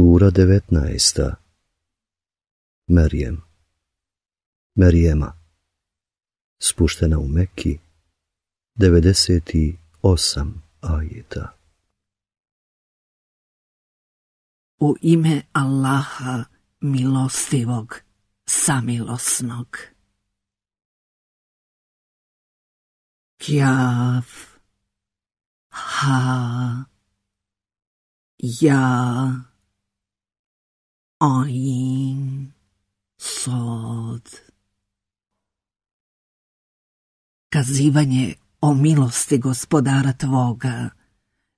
Sura 19. Merijem Merijema Spuštena u Meki 98 ajeta U ime Allaha milostivog, samilosnog. Kjav Ha Ja آین sod. Kazivanje o milosti gospodara tvoga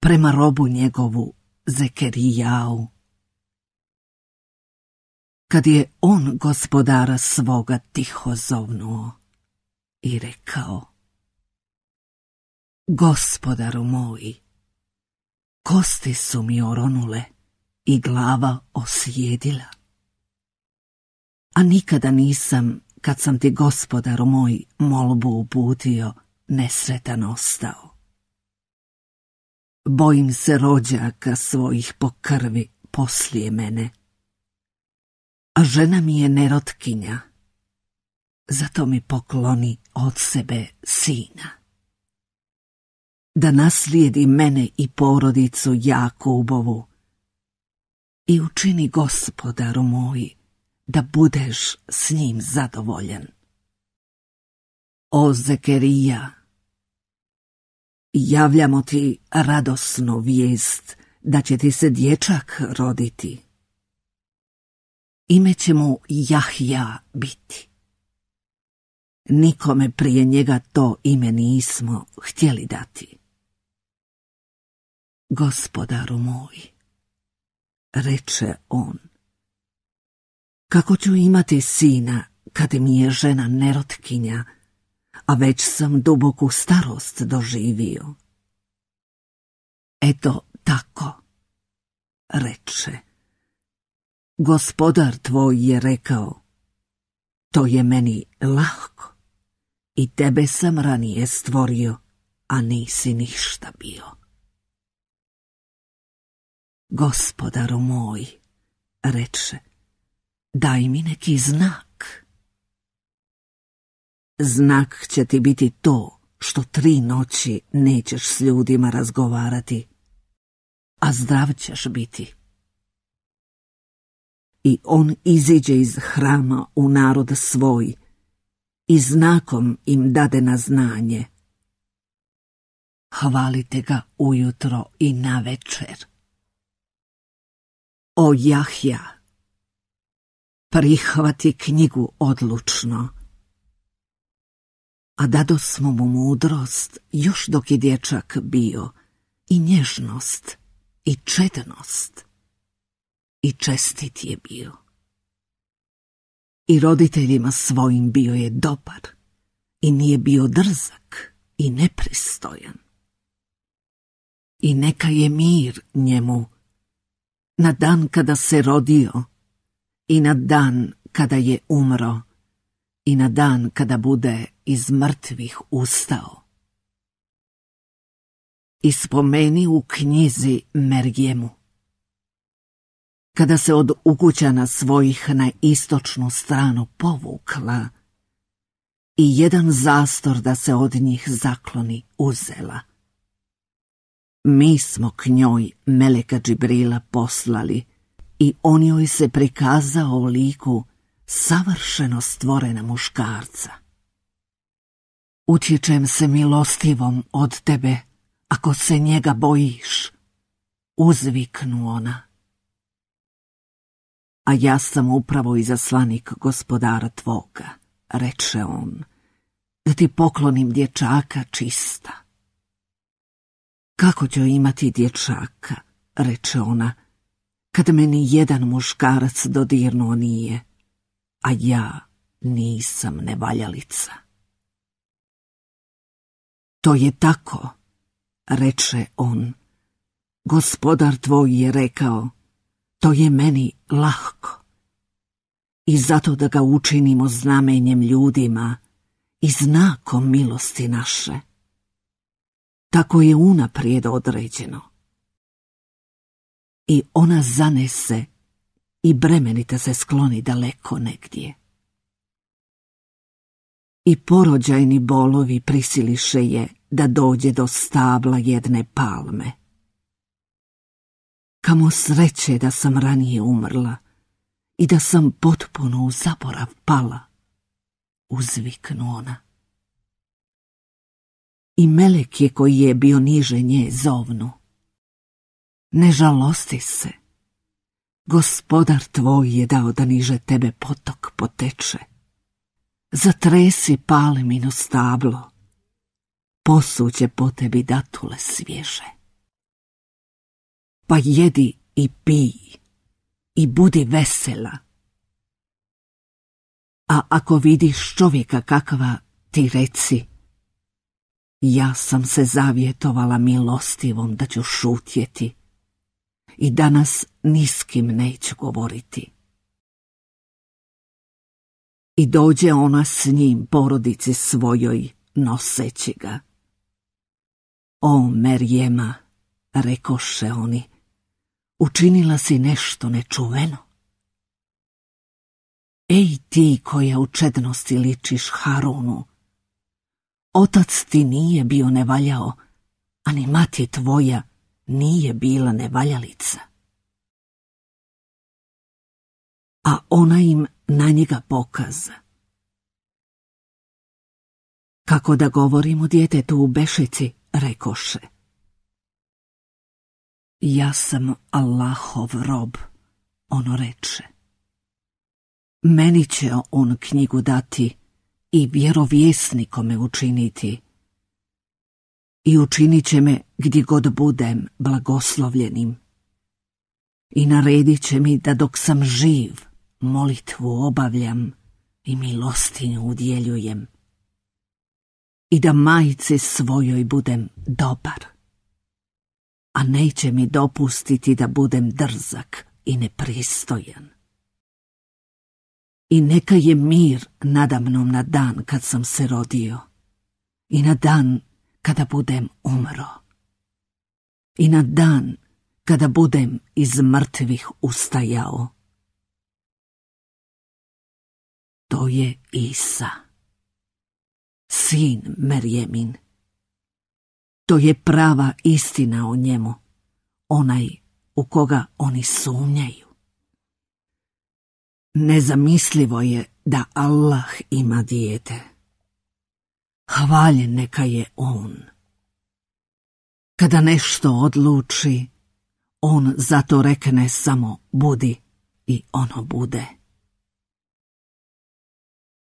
prema robu njegovu Zekerijau. Kad je on gospodara svoga tiho zovnuo i rekao Gospodaru moji, kosti su mi oronule i glava osjedila. A nikada nisam, kad sam ti gospodaru moj molbu uputio, nesretan ostao. Bojim se rođaka svojih po krvi poslije mene. A žena mi je nerotkinja, zato mi pokloni od sebe sina. Da naslijedi mene i porodicu Jakubovu, i učini gospodaru moj da budeš s njim zadovoljen. O Zekerija, javljamo ti radosnu vijest da će ti se dječak roditi. Ime će mu Jahja biti. Nikome prije njega to ime nismo htjeli dati. Gospodaru moj, reče on. Kako ću imati sina kad mi je žena nerotkinja, a već sam duboku starost doživio? Eto tako, reče. Gospodar tvoj je rekao, to je meni lahko i tebe sam ranije stvorio, a nisi ništa bio. Gospodaru moj, reče, daj mi neki znak. Znak će ti biti to što tri noći nećeš s ljudima razgovarati, a zdrav ćeš biti. I on iziđe iz hrama u narod svoj i znakom im dade na znanje. Hvalite ga ujutro i na večer o Jahja, prihvati knjigu odlučno. A dado smo mu mudrost još dok je dječak bio, i nježnost, i čednost, i čestit je bio. I roditeljima svojim bio je dobar, i nije bio drzak i nepristojan. I neka je mir njemu, na dan kada se rodio i na dan kada je umro i na dan kada bude iz mrtvih ustao. spomeni u knjizi Mergijemu. Kada se od ukućana svojih na istočnu stranu povukla i jedan zastor da se od njih zakloni uzela. Mi smo k njoj Meleka Džibrila poslali i on joj se prikazao u liku savršeno stvorena muškarca. Utječem se milostivom od tebe, ako se njega bojiš, uzviknu ona. A ja sam upravo i zaslanik gospodara tvoga, reče on, da ti poklonim dječaka čista. Kako ću imati dječaka, reče ona, kad meni jedan muškarac dodirnuo nije, a ja nisam nevaljalica. To je tako, reče on. Gospodar tvoj je rekao, to je meni lahko. I zato da ga učinimo znamenjem ljudima i znakom milosti naše tako je unaprijed određeno. I ona zanese i bremenita se skloni daleko negdje. I porođajni bolovi prisiliše je da dođe do stabla jedne palme. Kamo sreće da sam ranije umrla i da sam potpuno u zaborav pala, uzviknu ona i Melek je koji je bio niže nje zovnu. Ne žalosti se. Gospodar tvoj je dao da niže tebe potok poteče. Zatresi palemino stablo. Posuće po tebi datule svježe. Pa jedi i pij i budi vesela. A ako vidiš čovjeka kakva, ti reci, ja sam se zavjetovala milostivom da ću šutjeti i danas niskim s neću govoriti. I dođe ona s njim porodici svojoj noseći ga. O Merjema, rekoše oni, učinila si nešto nečuveno. Ej ti koja u čednosti ličiš Harunu, Otac ti nije bio nevaljao, a ni mati tvoja nije bila nevaljalica. A ona im na njega pokaza. Kako da govorim o djetetu u Bešici, rekoše. Ja sam Allahov rob, ono reče. Meni će on knjigu dati, i vjerovjesnikome učiniti. I učinit će me gdje god budem blagoslovljenim. I naredit će mi da dok sam živ molitvu obavljam i milostinju udjeljujem. I da majci svojoj budem dobar. A neće mi dopustiti da budem drzak i nepristojan. I neka je mir mnom na dan kad sam se rodio i na dan kada budem umro i na dan kada budem iz mrtvih ustajao. To je Isa, sin Merjemin. To je prava istina o njemu, onaj u koga oni sumnjaju. Nezamislivo je da Allah ima dijete. Hvaljen neka je On. Kada nešto odluči, On zato rekne samo budi i ono bude.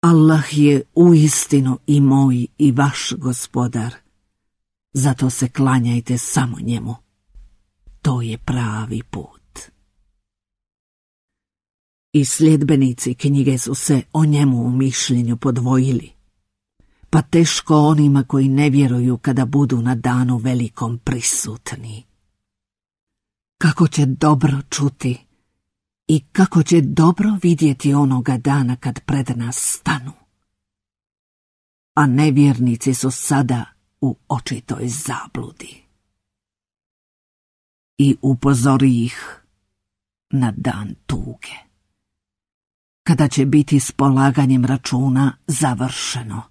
Allah je uistinu i moj i vaš gospodar, zato se klanjajte samo njemu. To je pravi put i sljedbenici knjige su se o njemu u mišljenju podvojili, pa teško onima koji ne vjeruju kada budu na danu velikom prisutni. Kako će dobro čuti i kako će dobro vidjeti onoga dana kad pred nas stanu. A nevjernici su sada u očitoj zabludi. I upozori ih na dan tuge kada će biti s polaganjem računa završeno.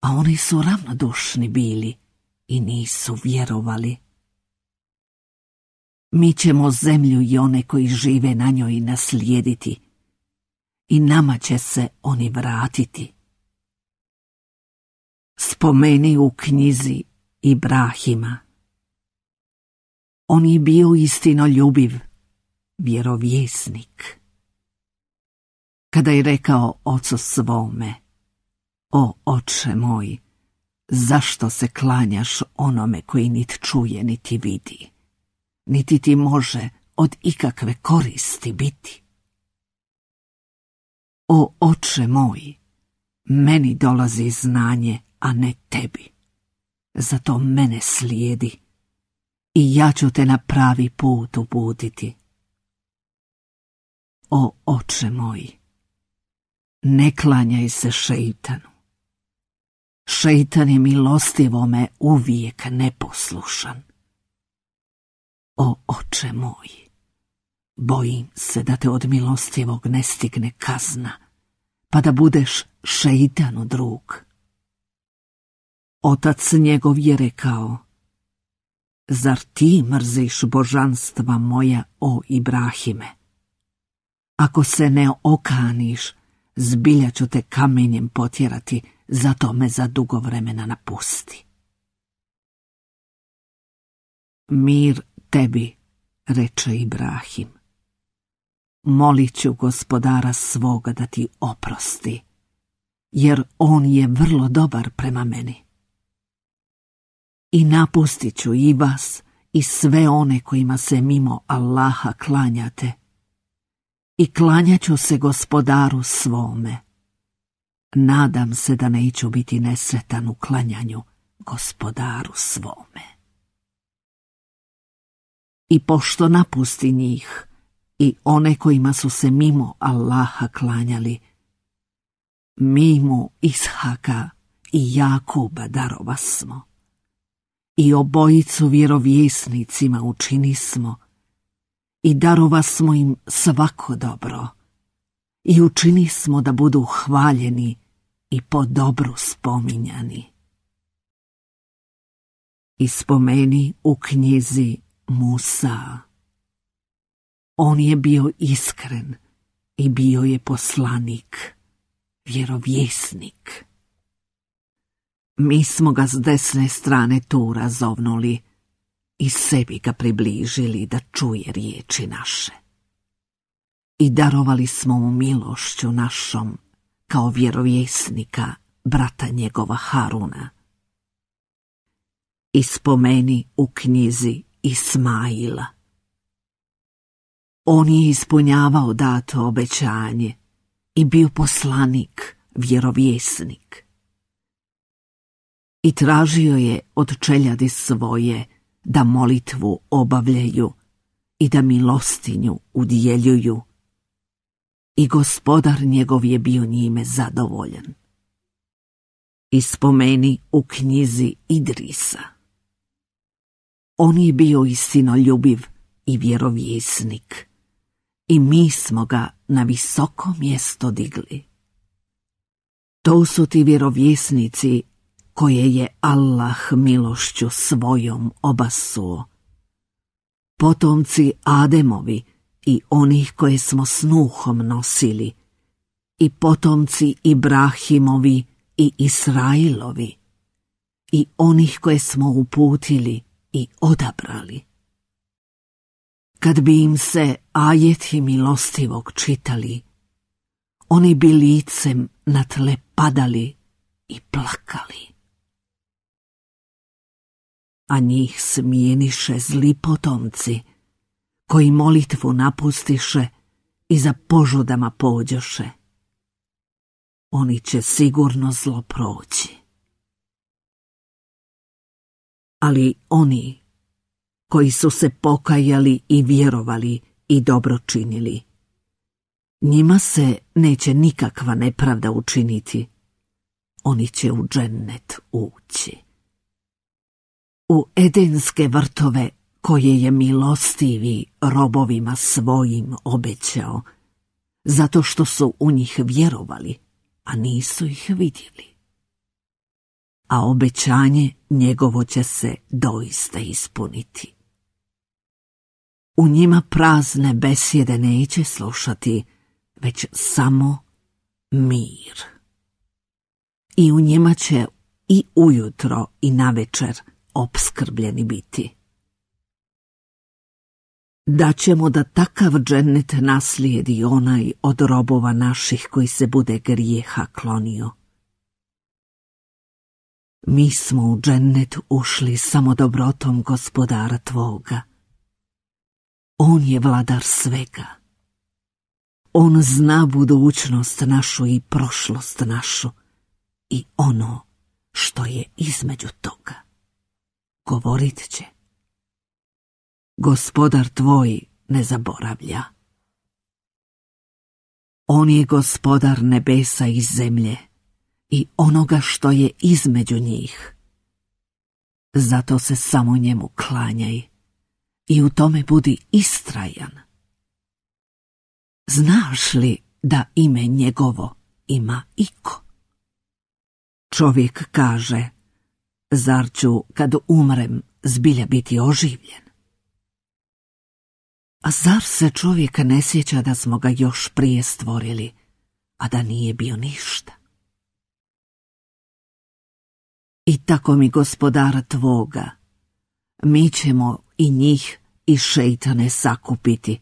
A oni su ravnodušni bili i nisu vjerovali. Mi ćemo zemlju i one koji žive na njoj naslijediti i nama će se oni vratiti. Spomeni u knjizi Ibrahima. On je bio istino ljubiv, vjerovjesnik kada je rekao ocu svome, O oče moj, zašto se klanjaš onome koji nit čuje niti vidi, niti ti može od ikakve koristi biti? O oče moj, meni dolazi znanje, a ne tebi. Zato mene slijedi i ja ću te na pravi put uputiti. O oče moj, ne klanjaj se šeitanu. Šeitan je milostivome uvijek neposlušan. O oče moj, bojim se da te od milostivog ne stigne kazna, pa da budeš šeitanu drug. Otac njegov je rekao, Zar ti mrziš božanstva moja, o Ibrahime? Ako se ne okaniš zbilja ću te kamenjem potjerati, zato me za dugo vremena napusti. Mir tebi, reče Ibrahim. Molit ću gospodara svoga da ti oprosti, jer on je vrlo dobar prema meni. I napustit ću i vas i sve one kojima se mimo Allaha klanjate, i klanjat ću se gospodaru svome. Nadam se da neću biti nesretan u klanjanju gospodaru svome. I pošto napusti njih i one kojima su se mimo Allaha klanjali, mi Ishaka i Jakuba darova smo. I obojicu vjerovjesnicima učinismo, smo, i darova smo im svako dobro i učini smo da budu hvaljeni i po dobru spominjani. I spomeni u knjizi Musa. On je bio iskren i bio je poslanik, vjerovjesnik. Mi smo ga s desne strane tu razovnuli, i sebi ga približili da čuje riječi naše. I darovali smo mu milošću našom, kao vjerovjesnika, brata njegova Haruna. I spomeni u knjizi Ismaila. On je ispunjavao dato obećanje i bio poslanik, vjerovjesnik. I tražio je od čeljadi svoje da molitvu obavljaju i da milostinju udjeljuju. I gospodar njegov je bio njime zadovoljan. spomeni u knjizi Idrisa. On je bio sinoljubiv i vjerovjesnik. I mi smo ga na visoko mjesto digli. To su ti vjerovjesnici koje je Allah milošću svojom obasuo. Potomci Ademovi i onih koje smo snuhom nosili, i potomci Ibrahimovi i Israilovi, i onih koje smo uputili i odabrali. Kad bi im se ajeti milostivog čitali, oni bi licem na tle padali i plakali a njih smijeniše zli potomci, koji molitvu napustiše i za požudama pođoše. Oni će sigurno zlo proći. Ali oni koji su se pokajali i vjerovali i dobro činili, njima se neće nikakva nepravda učiniti, oni će u džennet ući u edenske vrtove koje je milostivi robovima svojim obećao, zato što su u njih vjerovali, a nisu ih vidjeli. A obećanje njegovo će se doista ispuniti. U njima prazne besjede neće slušati, već samo mir. I u njima će i ujutro i navečer Opskrbljeni biti. Da ćemo da takav džennet naslijedi onaj od robova naših koji se bude grijeha klonio. Mi smo u džennet ušli samo dobrotom gospodara tvoga. On je vladar svega. On zna budućnost našu i prošlost našu i ono što je između toga govorit će. Gospodar tvoj ne zaboravlja. On je gospodar nebesa i zemlje i onoga što je između njih. Zato se samo njemu klanjaj i u tome budi istrajan. Znaš li da ime njegovo ima iko? Čovjek kaže, Zar ću, kad umrem, zbilja biti oživljen? A zar se čovjek ne sjeća da smo ga još prije stvorili, a da nije bio ništa? I tako mi gospodara tvoga, mi ćemo i njih i šeitane sakupiti.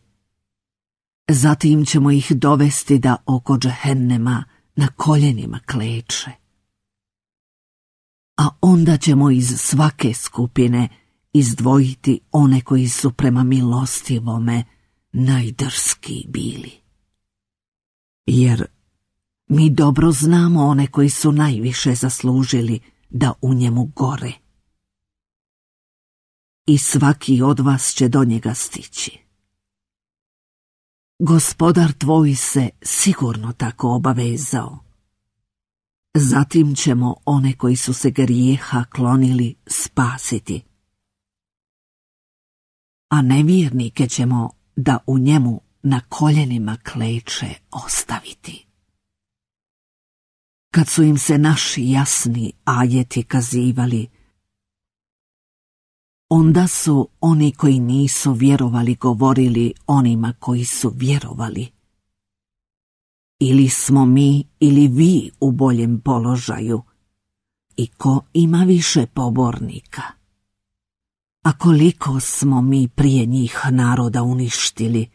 Zatim ćemo ih dovesti da oko džehennema na koljenima kleče a onda ćemo iz svake skupine izdvojiti one koji su prema milostivome najdrski bili. Jer mi dobro znamo one koji su najviše zaslužili da u njemu gore. I svaki od vas će do njega stići. Gospodar tvoj se sigurno tako obavezao Zatim ćemo one koji su se grijeha klonili spasiti. A nevjernike ćemo da u njemu na koljenima kleče ostaviti. Kad su im se naši jasni ajeti kazivali, onda su oni koji nisu vjerovali govorili onima koji su vjerovali. Ili smo mi ili vi u boljem položaju? I ko ima više pobornika? A koliko smo mi prije njih naroda uništili,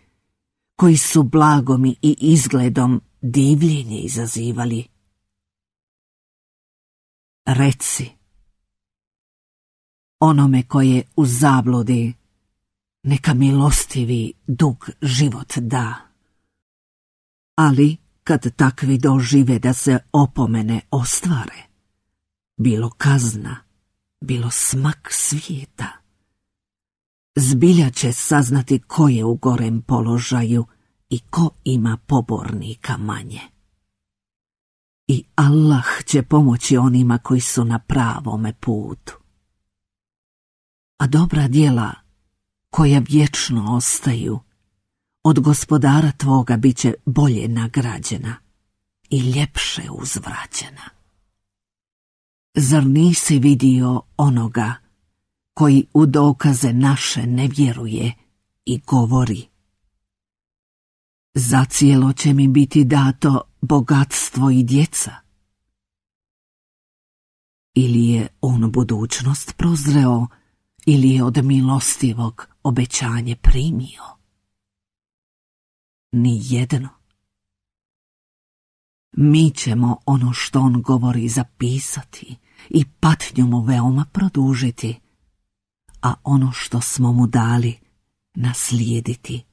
koji su blagom i izgledom divljenje izazivali? Reci onome koje u zablodi neka milostivi dug život da. Ali kad takvi dožive da se opomene ostvare. Bilo kazna, bilo smak svijeta. Zbilja će saznati ko je u gorem položaju i ko ima pobornika manje. I Allah će pomoći onima koji su na pravome putu. A dobra djela koja vječno ostaju od gospodara tvoga bit će bolje nagrađena i ljepše uzvraćena. Zar nisi vidio onoga koji u dokaze naše ne vjeruje i govori? Zacijelo će mi biti dato bogatstvo i djeca. Ili je on budućnost prozreo, ili je od milostivog obećanje primio ni jedno. Mi ćemo ono što on govori zapisati i patnju mu veoma produžiti, a ono što smo mu dali naslijediti.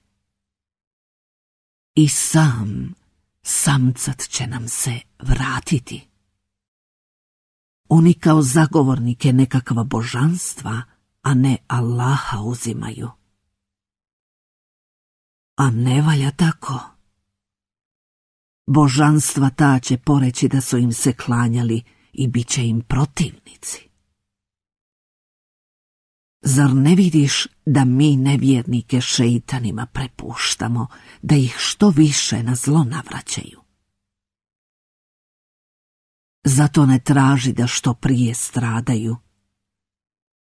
I sam, samcat će nam se vratiti. Oni kao zagovornike nekakva božanstva, a ne Allaha uzimaju a ne valja tako. Božanstva ta će poreći da su im se klanjali i bit će im protivnici. Zar ne vidiš da mi nevjernike šeitanima prepuštamo, da ih što više na zlo navraćaju? Zato ne traži da što prije stradaju.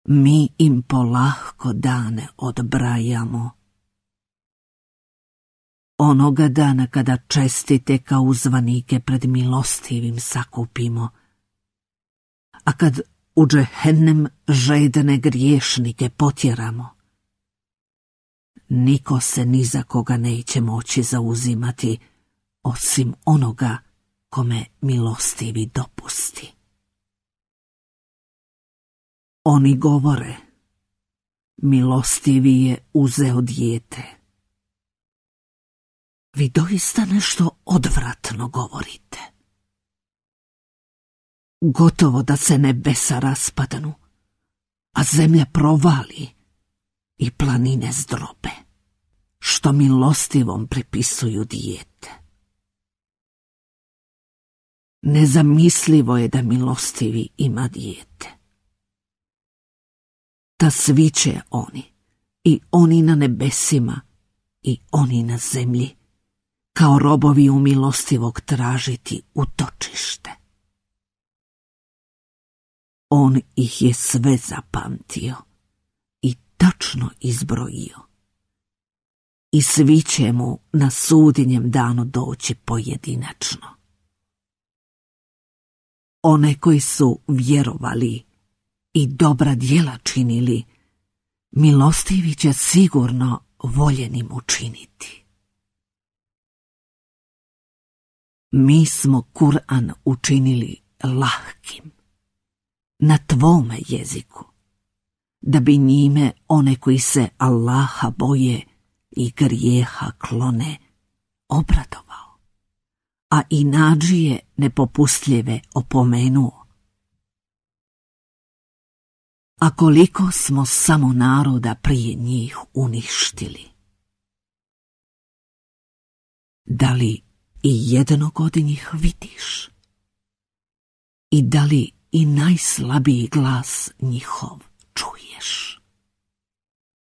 Mi im polahko dane odbrajamo onoga dana kada čestite kao uzvanike pred milostivim sakupimo. A kad u džehennem žedne griješnike potjeramo. Niko se ni za koga neće moći zauzimati, osim onoga kome milostivi dopusti. Oni govore, milostivi je uzeo dijete vi doista nešto odvratno govorite. Gotovo da se nebesa raspadnu, a zemlja provali i planine zdrobe, što milostivom pripisuju dijete. Nezamislivo je da milostivi ima dijete. Ta sviće oni, i oni na nebesima, i oni na zemlji, kao robovi u milostivog tražiti utočište. On ih je sve zapamtio i tačno izbrojio. I svi će mu na sudinjem danu doći pojedinačno. One koji su vjerovali i dobra djela činili, milostivi će sigurno voljenim učiniti. Mi smo Kur'an učinili lahkim, na tvome jeziku, da bi njime one koji se Allaha boje i grijeha klone obradovao, a i nađije nepopustljive opomenuo. A koliko smo samo naroda prije njih uništili? Da li i jednog od njih vidiš? I da li i najslabiji glas njihov čuješ?